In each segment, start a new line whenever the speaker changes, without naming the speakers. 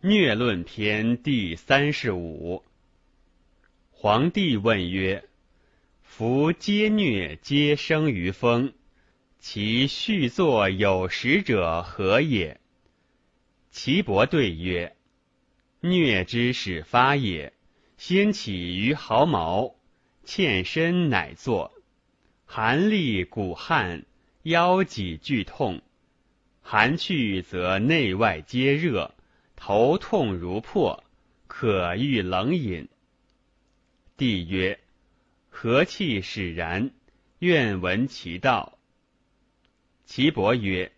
虐论篇第三十五。皇帝问曰：“夫皆疟皆生于风，其续作有时者何也？”岐伯对曰：“疟之始发也，先起于毫毛，欠身乃作，寒栗骨汗，腰脊剧痛，寒去则内外皆热。”头痛如破，可欲冷饮。帝曰：和气使然？愿闻其道。岐伯曰：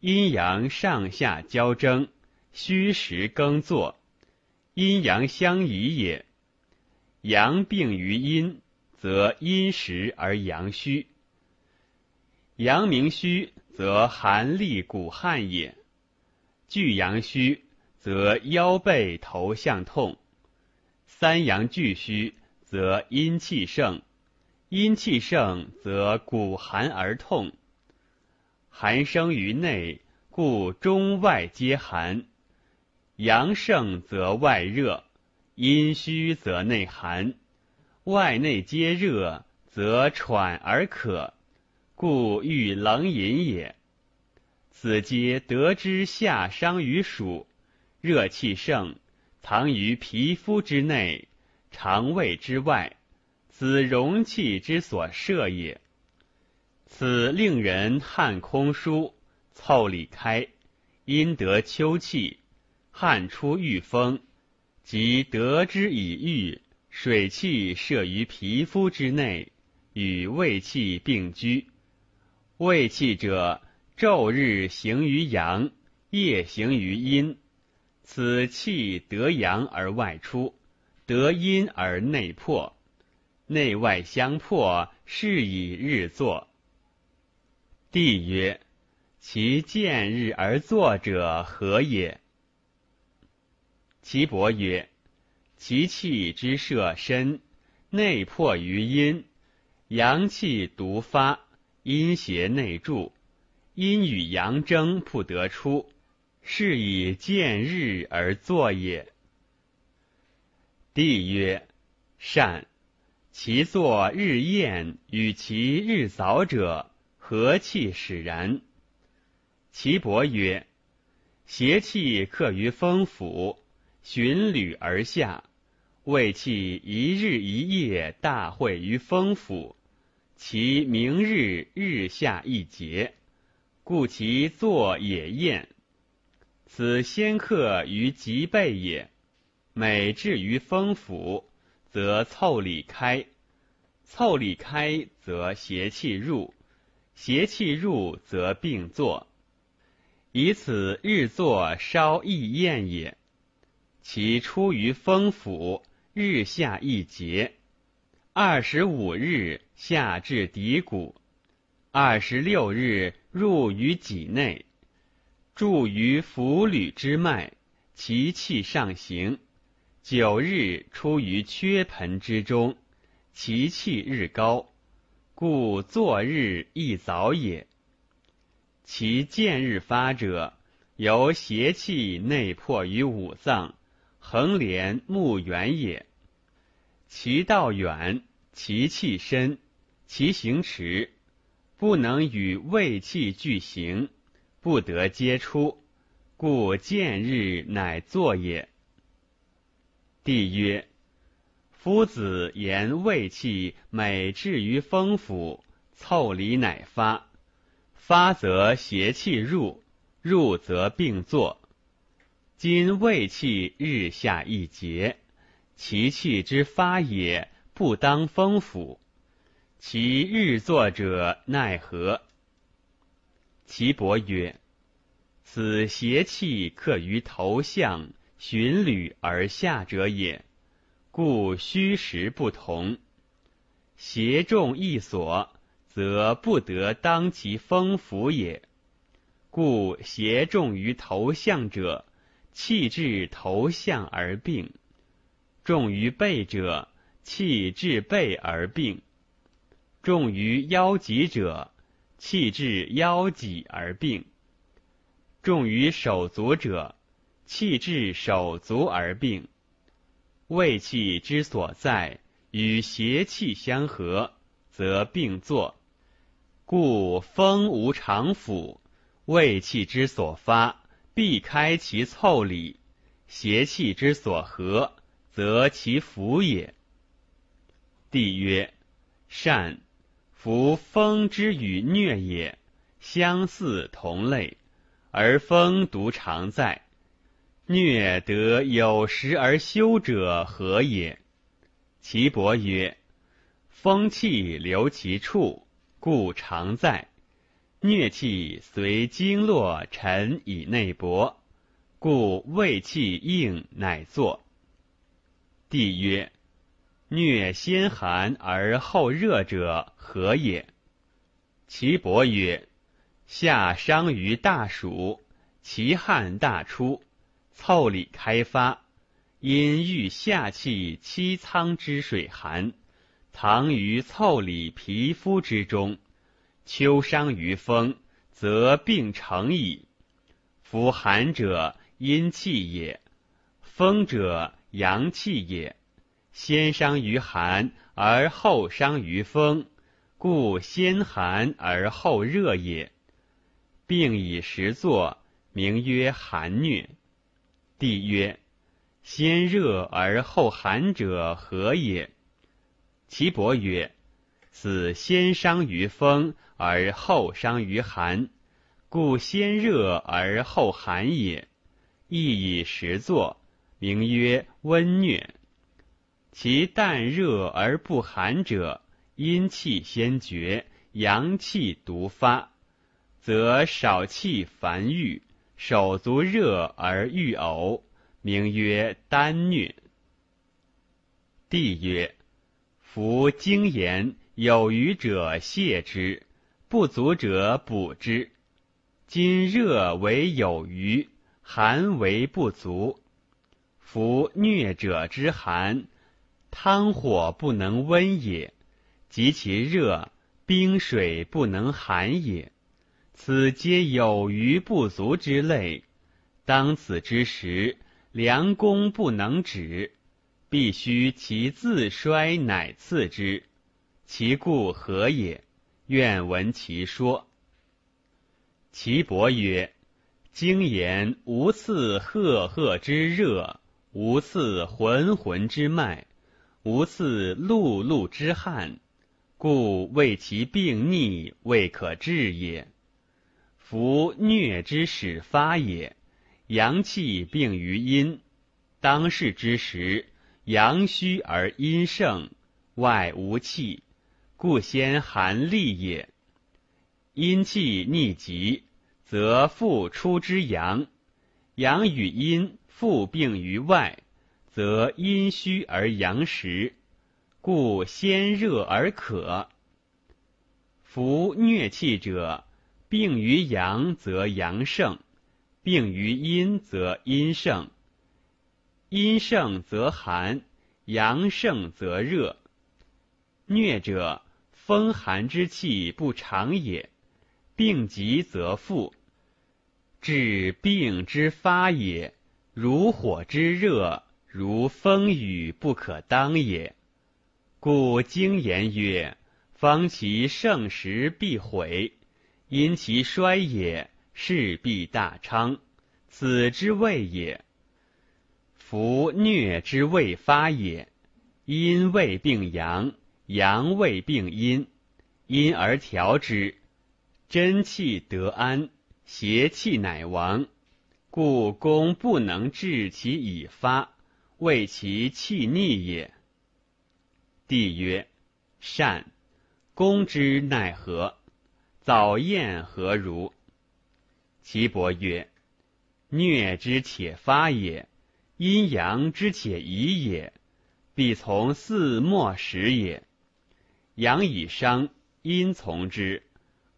阴阳上下交争，虚实更作，阴阳相宜也。阳病于阴，则阴实而阳虚；阳明虚，则寒利骨汗也。聚阳虚，则腰背头项痛；三阳俱虚，则阴气盛，阴气盛则骨寒而痛，寒生于内，故中外皆寒。阳盛则外热，阴虚则内寒，外内皆热，则喘而渴，故欲冷饮也。此皆得之夏伤于暑，热气盛，藏于皮肤之内，肠胃之外，此容气之所设也。此令人汗空疏，腠理开，因得秋气，汗出遇风，即得之以欲，水气摄于皮肤之内，与胃气并居。胃气者。昼日行于阳，夜行于阴。此气得阳而外出，得阴而内破。内外相破，是以日作。帝曰：其见日而作者何也？岐伯曰：其气之涉身，内破于阴，阳气独发，阴邪内著。阴与阳争不得出，是以见日而作也。帝曰：善。其作日晏，与其日早者，何气使然？岐伯曰：邪气克于风府，循履而下，胃气一日一夜大会于风府，其明日日下一节。故其坐也厌。此先客于吉备也。每至于风府，则凑里开，凑里开则邪气入，邪气入则病坐。以此日坐稍易厌也。其出于风府，日下一节，二十五日下至骶骨，二十六日。入于己内，注于浮履之脉，其气上行，九日出于缺盆之中，其气日高，故坐日亦早也。其见日发者，由邪气内迫于五脏，横连目原也。其道远，其气深，其行迟。不能与胃气俱行，不得皆出，故见日乃作也。帝曰：夫子言胃气每至于风府，凑里乃发，发则邪气入，入则病作。今胃气日下一节，其气之发也不当风府。其日作者奈何？岐伯曰：“此邪气克于头项，循履而下者也。故虚实不同，邪重一所，则不得当其风府也。故邪重于头项者，气至头项而病；重于背者，气至背而病。”重于腰脊者，气至腰脊而病；重于手足者，气至手足而病。胃气之所在，与邪气相合，则病作。故风无常腑，胃气之所发，必开其凑里；邪气之所合，则其腑也。帝曰：善。夫风之与疟也，相似同类，而风独常在，疟得有时而休者何也？岐伯曰：风气留其处，故常在；疟气随经络沉以内搏，故胃气硬，乃作。帝曰。虐先寒而后热者何也？其伯曰：夏伤于大暑，其汗大出，腠理开发，因遇夏气七仓之水寒，藏于腠理皮肤之中。秋伤于风，则病成矣。夫寒者，阴气也；风者，阳气也。先伤于寒，而后伤于风，故先寒而后热也。病以时作，名曰寒虐。帝曰：先热而后寒者何也？其伯曰：此先伤于风，而后伤于寒，故先热而后寒也。亦以时作，名曰温虐。其淡热而不寒者，阴气先绝，阳气独发，则少气烦郁，手足热而欲呕，名曰丹虐。帝曰：夫精言有余者泻之，不足者补之。今热为有余，寒为不足。夫虐者之寒。汤火不能温也，及其热，冰水不能寒也。此皆有余不足之类。当此之时，良功不能止，必须其自衰乃次之。其故何也？愿闻其说。岐伯曰：经言无次赫赫之热，无次浑浑之脉。无似碌碌之汗，故谓其病逆，未可治也。夫疟之始发也，阳气病于阴，当世之时，阳虚而阴盛，外无气，故先寒利也。阴气逆极，则复出之阳，阳与阴复病于外。则阴虚而阳实，故先热而渴。夫疟气者，病于阳则阳盛，病于阴则阴盛。阴盛则寒，阳盛则热。疟者，风寒之气不长也。病急则复，治病之发也，如火之热。如风雨不可当也，故经言曰：“方其盛时必毁，因其衰也势必大昌，此之谓也。”夫虐之未发也，阴未病阳，阳未病阴，因而调之，真气得安，邪气乃亡。故公不能治其已发。为其气逆也。帝曰：善。攻之奈何？早验何如？其伯曰：虐之且发也，阴阳之且移也，必从四末始也。阳以伤，阴从之，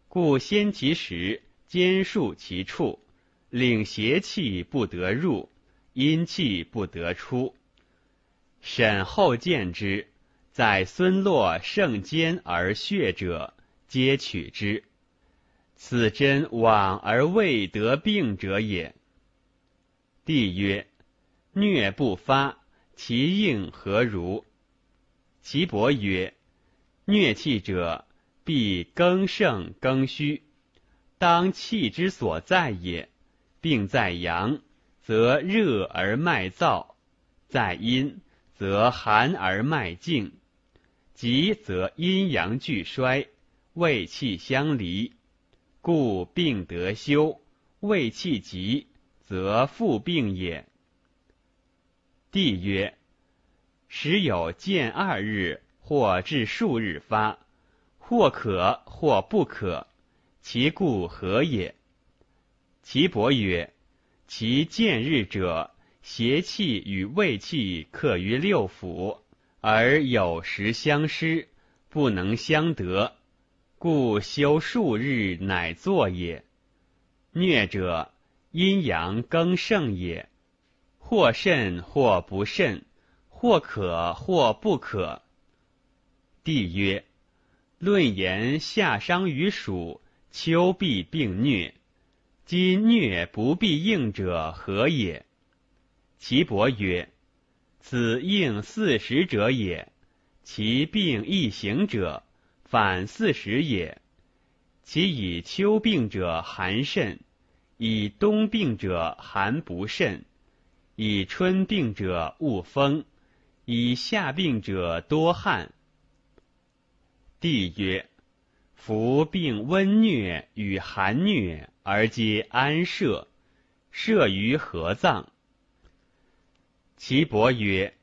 故先其实，兼数其处，令邪气不得入，阴气不得出。审后见之，在孙络盛坚而血者，皆取之。此真往而未得病者也。帝曰：疟不发，其应何如？其伯曰：疟气者，必更盛更虚，当气之所在也。病在阳，则热而脉燥；在阴，则寒而脉静，急则阴阳俱衰，胃气相离，故病得休。胃气急，则复病也。帝曰：时有见二日，或至数日发，或可，或不可，其故何也？其伯曰：其见日者。邪气与胃气克于六腑，而有时相失，不能相得，故休数日乃作也。虐者，阴阳更盛也，或甚或不甚，或可或不可。帝曰：论言夏伤于暑，秋必病疟。今疟不必应者，何也？岐伯曰：“此应四时者也，其病易行者，反四时也。其以秋病者寒甚，以冬病者寒不甚，以春病者恶风，以夏病者多汗。”帝曰：“夫病温虐与寒虐而皆安舍，舍于何葬。”岐伯曰：“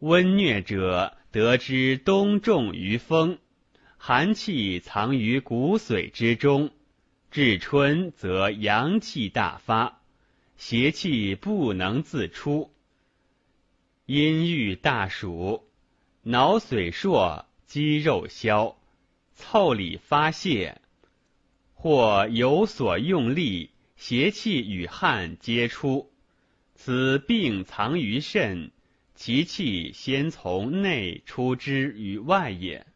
温虐者，得之冬重于风，寒气藏于骨髓之中。至春则阳气大发，邪气不能自出。阴郁大暑，脑髓硕，肌肉消，凑理发泄，或有所用力，邪气与汗皆出。”此病藏于肾，其气先从内出之于外也。